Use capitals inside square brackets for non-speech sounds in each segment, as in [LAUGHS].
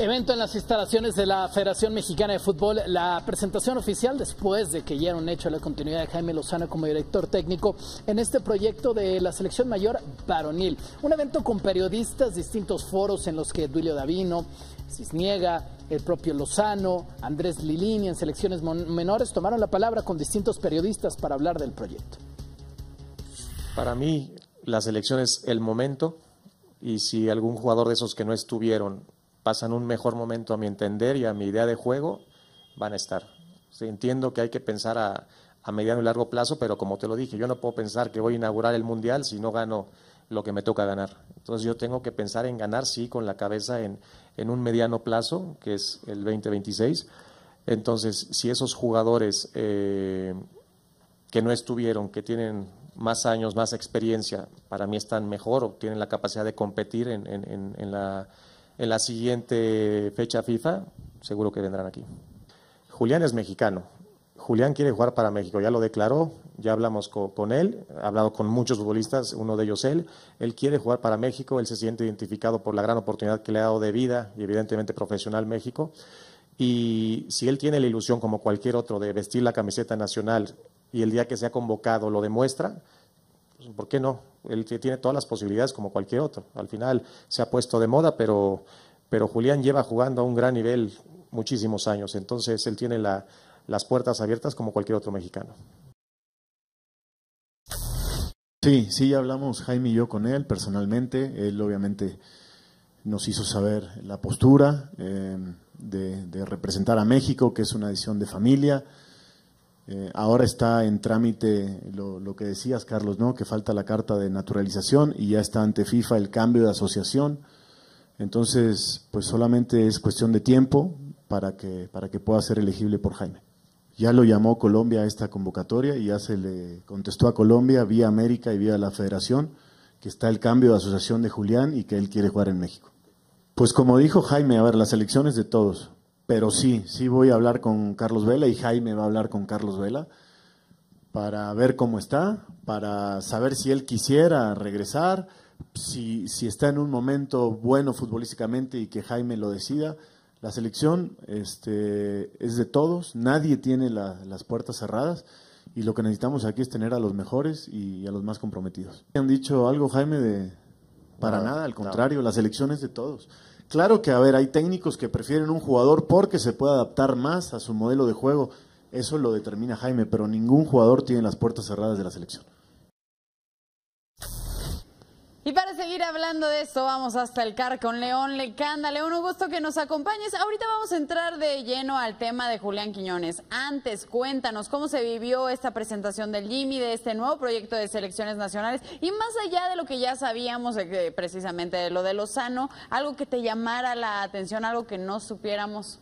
Evento en las instalaciones de la Federación Mexicana de Fútbol, la presentación oficial después de que ya era un hecho la continuidad de Jaime Lozano como director técnico en este proyecto de la selección mayor varonil. Un evento con periodistas, distintos foros en los que Duilio Davino, Cisniega, el propio Lozano, Andrés Lilini en selecciones menores tomaron la palabra con distintos periodistas para hablar del proyecto. Para mí, la selección es el momento y si algún jugador de esos que no estuvieron pasan un mejor momento a mi entender y a mi idea de juego, van a estar. entiendo que hay que pensar a, a mediano y largo plazo, pero como te lo dije, yo no puedo pensar que voy a inaugurar el Mundial si no gano lo que me toca ganar. Entonces yo tengo que pensar en ganar, sí, con la cabeza en, un mediano plazo, que es el 2026. Entonces, si esos jugadores eh, que no estuvieron, que tienen más años, más experiencia, para mí están mejor o tienen la capacidad de competir en, en, en la en la siguiente fecha FIFA, seguro que vendrán aquí. Julián es mexicano. Julián quiere jugar para México, ya lo declaró, ya hablamos con, él, ha hablado con muchos futbolistas, uno de ellos él. Él quiere jugar para México, él se siente identificado por la gran oportunidad que le ha dado de vida y evidentemente profesional México. Y si él tiene la ilusión, como cualquier otro, de vestir la camiseta nacional y el día que se ha convocado lo demuestra, pues, ¿por qué no? Él tiene todas las posibilidades como cualquier otro. Al final se ha puesto de moda, pero, Julián lleva jugando a un gran nivel muchísimos años, entonces él tiene las puertas abiertas como cualquier otro mexicano. Sí, sí, ya hablamos Jaime y yo con él personalmente. Él obviamente nos hizo saber la postura eh, de, de, representar a México, que es una decisión de familia. Eh, ahora está en trámite lo, que decías, Carlos, ¿no? que falta la carta de naturalización y ya está ante FIFA el cambio de asociación. Entonces, pues solamente es cuestión de tiempo para que, para que pueda ser elegible por Jaime. Ya lo llamó Colombia a esta convocatoria y ya se le contestó a Colombia vía América y vía la Federación que está el cambio de asociación de Julián y que él quiere jugar en México. Pues como dijo Jaime, a ver, las elecciones de todos, pero sí, sí voy a hablar con Carlos Vela y Jaime va a hablar con Carlos Vela para ver cómo está, para saber si él quisiera regresar, si, está en un momento bueno futbolísticamente y que Jaime lo decida. La selección este, es de todos, nadie tiene las puertas cerradas y lo que necesitamos aquí es tener a los mejores y a los más comprometidos. ¿Han dicho algo, Jaime, de para nada? Al contrario, la selección es de todos. Claro que, a ver, hay técnicos que prefieren un jugador porque se puede adaptar más a su modelo de juego. Eso lo determina Jaime, pero ningún jugador tiene las puertas cerradas de la selección. Y para seguir hablando de esto, vamos hasta el CAR con León Lecanda. León, un gusto que nos acompañes. Ahorita vamos a entrar de lleno al tema de Julián Quiñones. Antes, cuéntanos cómo se vivió esta presentación del Jimmy, de este nuevo proyecto de selecciones nacionales. Y más allá de lo que ya sabíamos, eh, precisamente de lo de Lozano, algo que te llamara la atención, algo que no supiéramos.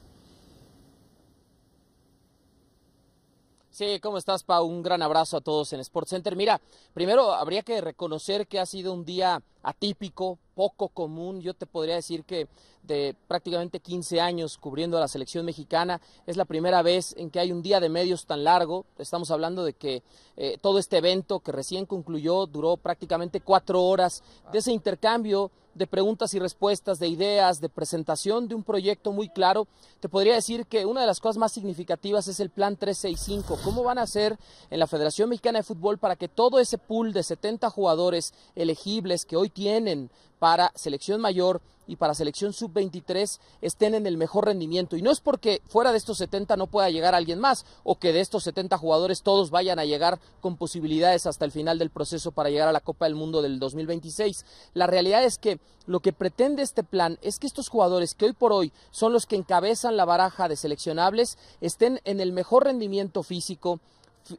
Sí, ¿cómo estás, Pau? Un gran abrazo a todos en Sports Center. Mira, primero habría que reconocer que ha sido un día atípico, poco común. Yo te podría decir que de prácticamente 15 años cubriendo a la selección mexicana, es la primera vez en que hay un día de medios tan largo. Estamos hablando de que eh, todo este evento que recién concluyó duró prácticamente cuatro horas de ese intercambio de preguntas y respuestas, de ideas, de presentación de un proyecto muy claro, te podría decir que una de las cosas más significativas es el plan 365. ¿Cómo van a hacer en la Federación Mexicana de Fútbol para que todo ese pool de 70 jugadores elegibles que hoy tienen para selección mayor y para selección sub-23 estén en el mejor rendimiento. Y no es porque fuera de estos 70 no pueda llegar alguien más o que de estos 70 jugadores todos vayan a llegar con posibilidades hasta el final del proceso para llegar a la Copa del Mundo del 2026. La realidad es que lo que pretende este plan es que estos jugadores que hoy por hoy son los que encabezan la baraja de seleccionables estén en el mejor rendimiento físico,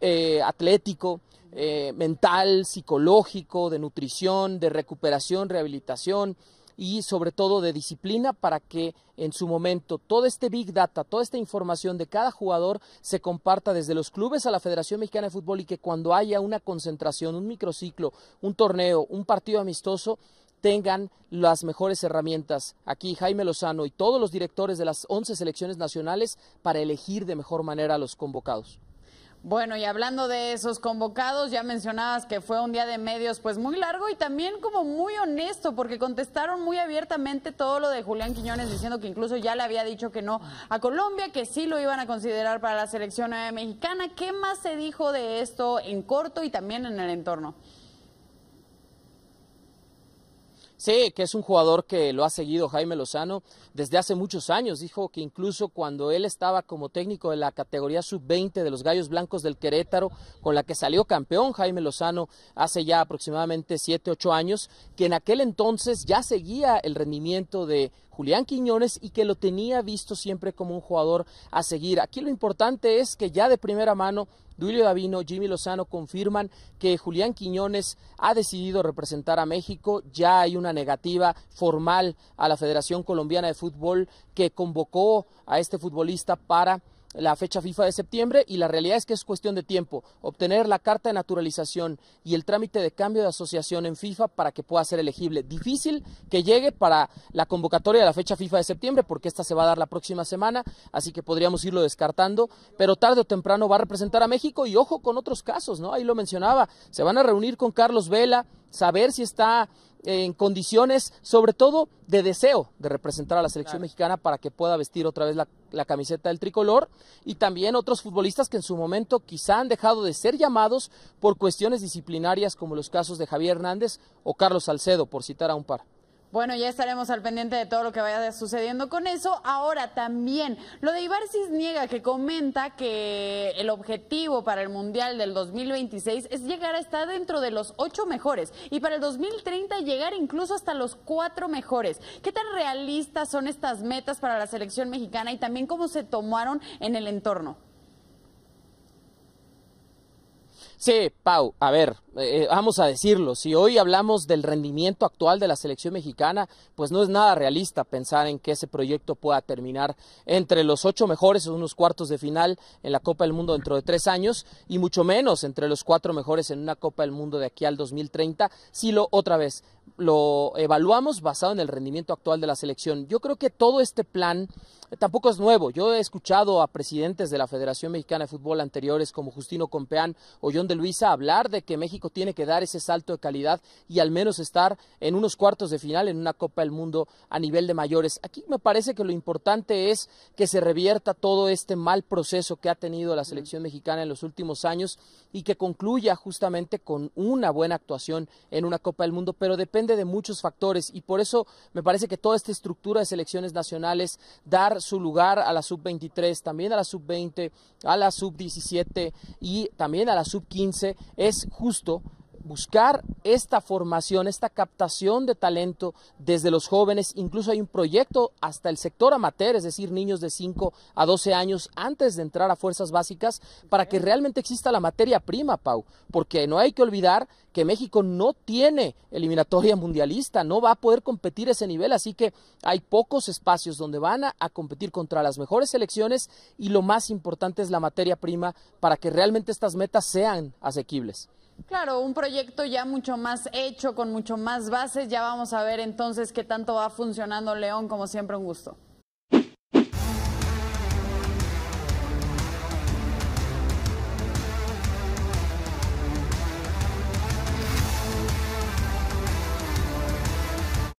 eh, atlético, eh, mental, psicológico, de nutrición, de recuperación, rehabilitación y sobre todo de disciplina para que en su momento todo este big data, toda esta información de cada jugador se comparta desde los clubes a la Federación Mexicana de Fútbol y que cuando haya una concentración, un microciclo, un torneo, un partido amistoso, tengan las mejores herramientas. Aquí Jaime Lozano y todos los directores de las 11 selecciones nacionales para elegir de mejor manera a los convocados. Bueno, y hablando de esos convocados, ya mencionabas que fue un día de medios pues muy largo y también como muy honesto, porque contestaron muy abiertamente todo lo de Julián Quiñones diciendo que incluso ya le había dicho que no a Colombia, que sí lo iban a considerar para la selección mexicana. ¿Qué más se dijo de esto en corto y también en el entorno? Sí, que es un jugador que lo ha seguido Jaime Lozano desde hace muchos años. Dijo que incluso cuando él estaba como técnico de la categoría sub-20 de los Gallos Blancos del Querétaro, con la que salió campeón Jaime Lozano hace ya aproximadamente 7, 8 años, que en aquel entonces ya seguía el rendimiento de Julián Quiñones y que lo tenía visto siempre como un jugador a seguir. Aquí lo importante es que ya de primera mano Duilio Davino, Jimmy Lozano confirman que Julián Quiñones ha decidido representar a México. Ya hay una negativa formal a la Federación Colombiana de Fútbol que convocó a este futbolista para la fecha FIFA de septiembre y la realidad es que es cuestión de tiempo obtener la carta de naturalización y el trámite de cambio de asociación en FIFA para que pueda ser elegible. Difícil que llegue para la convocatoria de la fecha FIFA de septiembre porque esta se va a dar la próxima semana, así que podríamos irlo descartando, pero tarde o temprano va a representar a México y ojo con otros casos, ¿no? Ahí lo mencionaba, se van a reunir con Carlos Vela, saber si está en condiciones, sobre todo, de deseo de representar a la selección mexicana para que pueda vestir otra vez la, camiseta del tricolor y también otros futbolistas que en su momento quizá han dejado de ser llamados por cuestiones disciplinarias como los casos de Javier Hernández o Carlos Salcedo, por citar a un par. Bueno, ya estaremos al pendiente de todo lo que vaya sucediendo con eso. Ahora también, lo de Ibarcis Niega que comenta que el objetivo para el Mundial del 2026 es llegar a estar dentro de los ocho mejores y para el 2030 llegar incluso hasta los cuatro mejores. ¿Qué tan realistas son estas metas para la selección mexicana y también cómo se tomaron en el entorno? Sí, Pau, a ver, eh, vamos a decirlo, si hoy hablamos del rendimiento actual de la selección mexicana, pues no es nada realista pensar en que ese proyecto pueda terminar entre los ocho mejores en unos cuartos de final en la Copa del Mundo dentro de tres años y mucho menos entre los cuatro mejores en una Copa del Mundo de aquí al 2030, si lo otra vez lo evaluamos basado en el rendimiento actual de la selección. Yo creo que todo este plan eh, tampoco es nuevo. Yo he escuchado a presidentes de la Federación Mexicana de Fútbol anteriores como Justino Compeán o John de Luisa hablar de que México tiene que dar ese salto de calidad y al menos estar en unos cuartos de final en una Copa del Mundo a nivel de mayores. Aquí me parece que lo importante es que se revierta todo este mal proceso que ha tenido la selección mexicana en los últimos años y que concluya justamente con una buena actuación en una Copa del Mundo, pero depende de muchos factores y por eso me parece que toda esta estructura de selecciones nacionales, dar su lugar a la sub-23, también a la sub-20, a la sub-17 y también a la sub-15, es justo buscar esta formación, esta captación de talento desde los jóvenes. Incluso hay un proyecto hasta el sector amateur, es decir, niños de 5 a 12 años antes de entrar a fuerzas básicas, para que realmente exista la materia prima, Pau. Porque no hay que olvidar que México no tiene eliminatoria [LAUGHS] mundialista, no va a poder competir ese nivel, así que hay pocos espacios donde van a, a competir contra las mejores selecciones y lo más importante es la materia prima para que realmente estas metas sean asequibles. Claro, un proyecto ya mucho más hecho, con mucho más bases. Ya vamos a ver entonces qué tanto va funcionando León, como siempre un gusto.